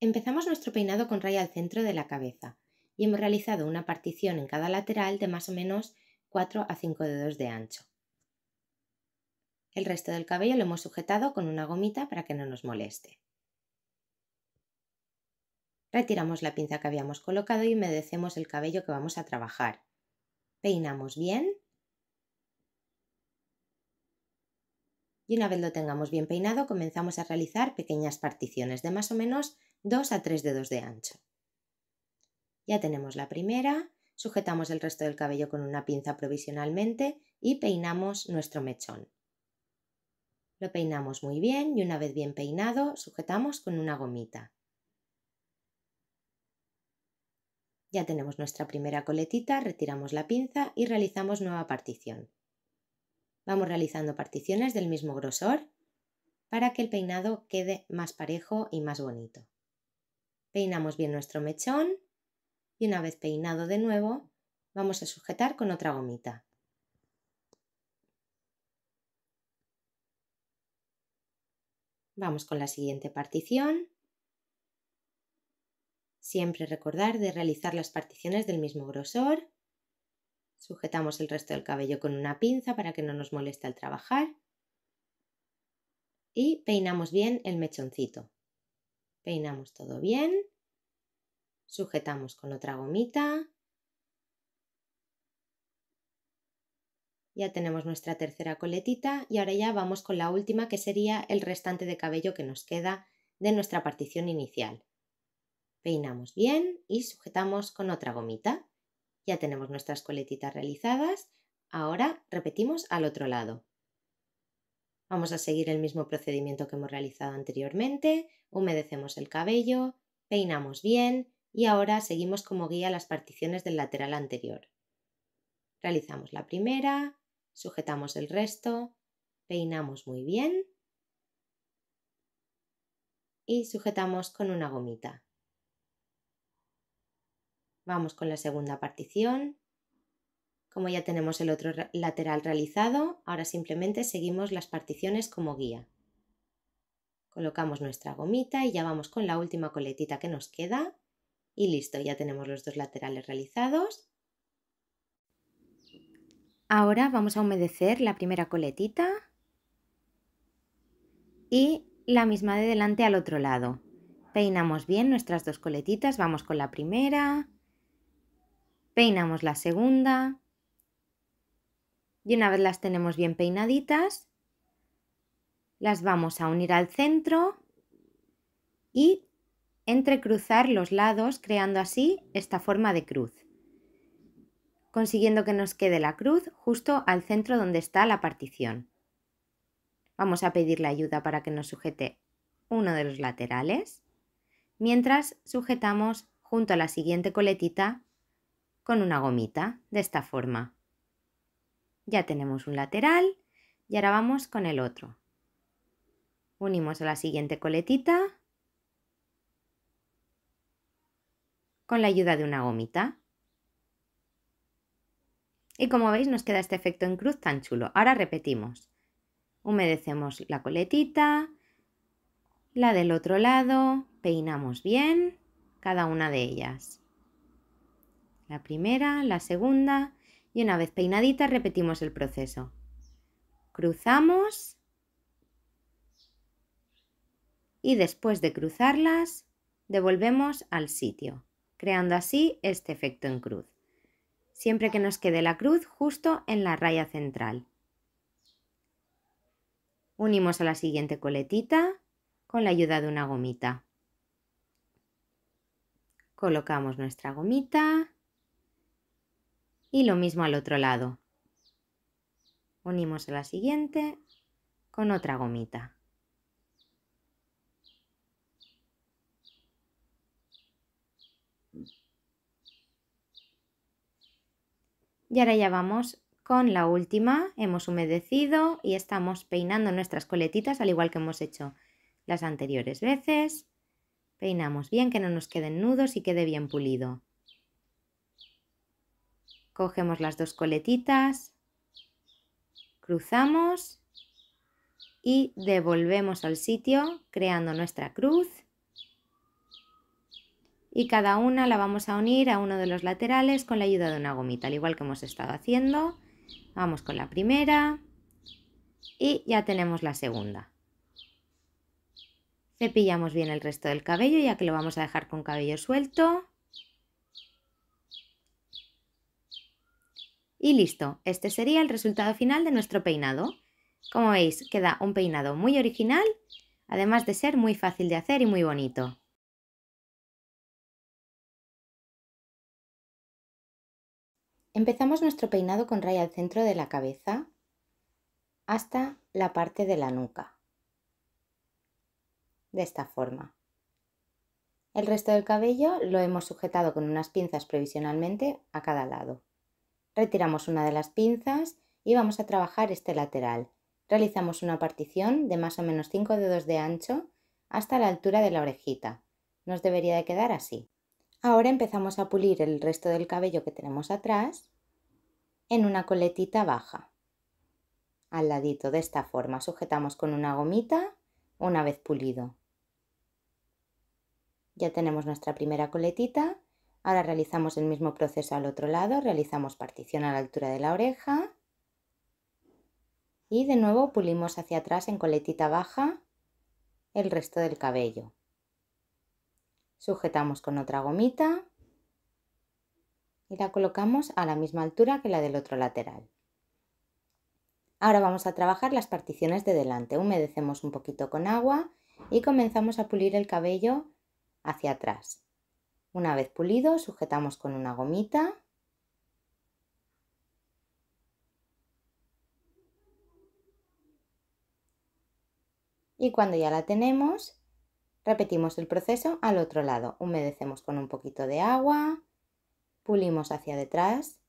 Empezamos nuestro peinado con raya al centro de la cabeza y hemos realizado una partición en cada lateral de más o menos 4 a 5 dedos de ancho. El resto del cabello lo hemos sujetado con una gomita para que no nos moleste. Retiramos la pinza que habíamos colocado y humedecemos el cabello que vamos a trabajar. Peinamos bien y una vez lo tengamos bien peinado comenzamos a realizar pequeñas particiones de más o menos 2 a 3 dedos de ancho. Ya tenemos la primera, sujetamos el resto del cabello con una pinza provisionalmente y peinamos nuestro mechón. Lo peinamos muy bien y una vez bien peinado sujetamos con una gomita. Ya tenemos nuestra primera coletita, retiramos la pinza y realizamos nueva partición. Vamos realizando particiones del mismo grosor para que el peinado quede más parejo y más bonito. Peinamos bien nuestro mechón y una vez peinado de nuevo vamos a sujetar con otra gomita. Vamos con la siguiente partición. Siempre recordar de realizar las particiones del mismo grosor Sujetamos el resto del cabello con una pinza para que no nos moleste al trabajar. Y peinamos bien el mechoncito. Peinamos todo bien. Sujetamos con otra gomita. Ya tenemos nuestra tercera coletita y ahora ya vamos con la última que sería el restante de cabello que nos queda de nuestra partición inicial. Peinamos bien y sujetamos con otra gomita. Ya tenemos nuestras coletitas realizadas. Ahora repetimos al otro lado. Vamos a seguir el mismo procedimiento que hemos realizado anteriormente. Humedecemos el cabello, peinamos bien y ahora seguimos como guía las particiones del lateral anterior. Realizamos la primera, sujetamos el resto, peinamos muy bien y sujetamos con una gomita. Vamos con la segunda partición. Como ya tenemos el otro lateral realizado, ahora simplemente seguimos las particiones como guía. Colocamos nuestra gomita y ya vamos con la última coletita que nos queda. Y listo, ya tenemos los dos laterales realizados. Ahora vamos a humedecer la primera coletita y la misma de delante al otro lado. Peinamos bien nuestras dos coletitas, vamos con la primera, Peinamos la segunda. Y una vez las tenemos bien peinaditas, las vamos a unir al centro y entrecruzar los lados creando así esta forma de cruz, consiguiendo que nos quede la cruz justo al centro donde está la partición. Vamos a pedirle ayuda para que nos sujete uno de los laterales, mientras sujetamos junto a la siguiente coletita con una gomita, de esta forma. Ya tenemos un lateral y ahora vamos con el otro. Unimos a la siguiente coletita con la ayuda de una gomita. Y como veis nos queda este efecto en cruz tan chulo. Ahora repetimos. Humedecemos la coletita, la del otro lado, peinamos bien cada una de ellas. La primera, la segunda y una vez peinadita repetimos el proceso. Cruzamos y después de cruzarlas devolvemos al sitio, creando así este efecto en cruz. Siempre que nos quede la cruz justo en la raya central. Unimos a la siguiente coletita con la ayuda de una gomita. Colocamos nuestra gomita y lo mismo al otro lado. Unimos a la siguiente con otra gomita. Y ahora ya vamos con la última. Hemos humedecido y estamos peinando nuestras coletitas al igual que hemos hecho las anteriores veces. Peinamos bien, que no nos queden nudos y quede bien pulido. Cogemos las dos coletitas, cruzamos y devolvemos al sitio creando nuestra cruz. Y cada una la vamos a unir a uno de los laterales con la ayuda de una gomita, al igual que hemos estado haciendo. Vamos con la primera y ya tenemos la segunda. Cepillamos bien el resto del cabello ya que lo vamos a dejar con cabello suelto. Y listo, este sería el resultado final de nuestro peinado. Como veis, queda un peinado muy original, además de ser muy fácil de hacer y muy bonito. Empezamos nuestro peinado con raya al centro de la cabeza hasta la parte de la nuca. De esta forma. El resto del cabello lo hemos sujetado con unas pinzas provisionalmente a cada lado. Retiramos una de las pinzas y vamos a trabajar este lateral. Realizamos una partición de más o menos 5 dedos de ancho hasta la altura de la orejita. Nos debería de quedar así. Ahora empezamos a pulir el resto del cabello que tenemos atrás en una coletita baja. Al ladito de esta forma sujetamos con una gomita una vez pulido. Ya tenemos nuestra primera coletita Ahora realizamos el mismo proceso al otro lado, realizamos partición a la altura de la oreja y de nuevo pulimos hacia atrás en coletita baja el resto del cabello. Sujetamos con otra gomita y la colocamos a la misma altura que la del otro lateral. Ahora vamos a trabajar las particiones de delante. Humedecemos un poquito con agua y comenzamos a pulir el cabello hacia atrás. Una vez pulido, sujetamos con una gomita. Y cuando ya la tenemos, repetimos el proceso al otro lado. Humedecemos con un poquito de agua, pulimos hacia detrás.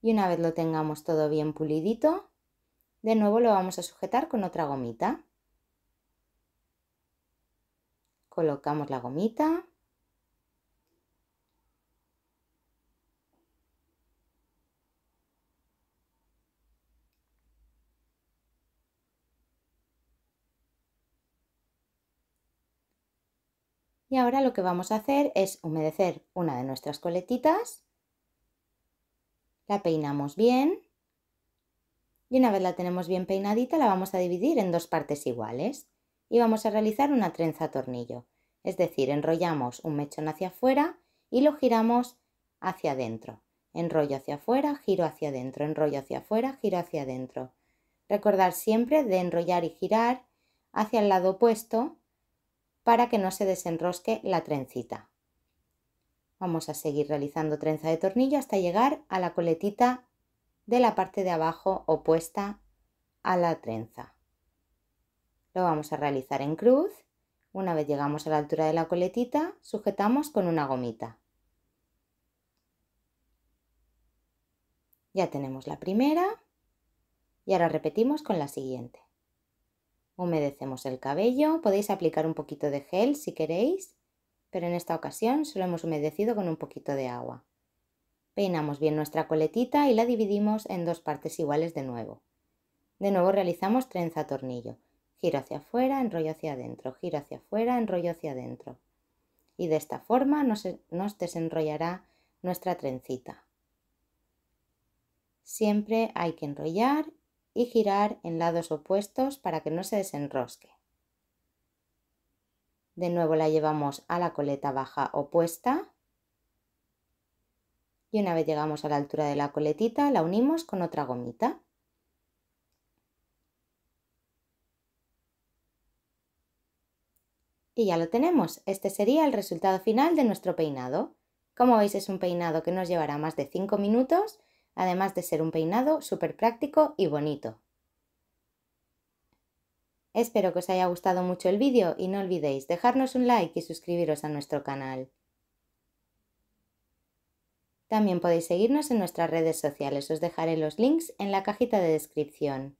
Y una vez lo tengamos todo bien pulidito, de nuevo lo vamos a sujetar con otra gomita colocamos la gomita. Y ahora lo que vamos a hacer es humedecer una de nuestras coletitas, la peinamos bien y una vez la tenemos bien peinadita la vamos a dividir en dos partes iguales y vamos a realizar una trenza tornillo, es decir, enrollamos un mechón hacia afuera y lo giramos hacia adentro. Enrollo hacia afuera, giro hacia adentro, enrollo hacia afuera, giro hacia adentro. Recordar siempre de enrollar y girar hacia el lado opuesto para que no se desenrosque la trencita. Vamos a seguir realizando trenza de tornillo hasta llegar a la coletita de la parte de abajo opuesta a la trenza. Lo vamos a realizar en cruz. Una vez llegamos a la altura de la coletita, sujetamos con una gomita. Ya tenemos la primera y ahora repetimos con la siguiente. Humedecemos el cabello, podéis aplicar un poquito de gel si queréis, pero en esta ocasión solo hemos humedecido con un poquito de agua. Peinamos bien nuestra coletita y la dividimos en dos partes iguales de nuevo. De nuevo realizamos trenza tornillo. Giro hacia afuera, enrollo hacia adentro, giro hacia afuera, enrollo hacia adentro. Y de esta forma nos, nos desenrollará nuestra trencita. Siempre hay que enrollar y girar en lados opuestos para que no se desenrosque. De nuevo la llevamos a la coleta baja opuesta y una vez llegamos a la altura de la coletita la unimos con otra gomita. Y ya lo tenemos. Este sería el resultado final de nuestro peinado. Como veis es un peinado que nos llevará más de 5 minutos, además de ser un peinado súper práctico y bonito. Espero que os haya gustado mucho el vídeo y no olvidéis dejarnos un like y suscribiros a nuestro canal. También podéis seguirnos en nuestras redes sociales, os dejaré los links en la cajita de descripción.